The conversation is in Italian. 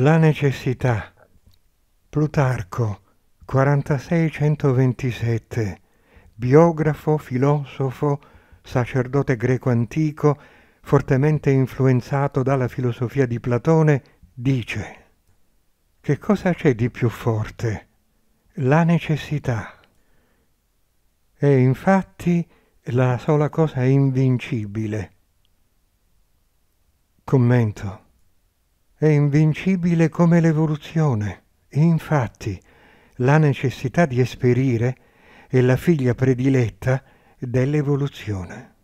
La necessità. Plutarco, 4627, biografo, filosofo, sacerdote greco antico, fortemente influenzato dalla filosofia di Platone, dice Che cosa c'è di più forte? La necessità. È infatti la sola cosa invincibile. Commento è invincibile come l'evoluzione. Infatti, la necessità di esperire è la figlia prediletta dell'evoluzione.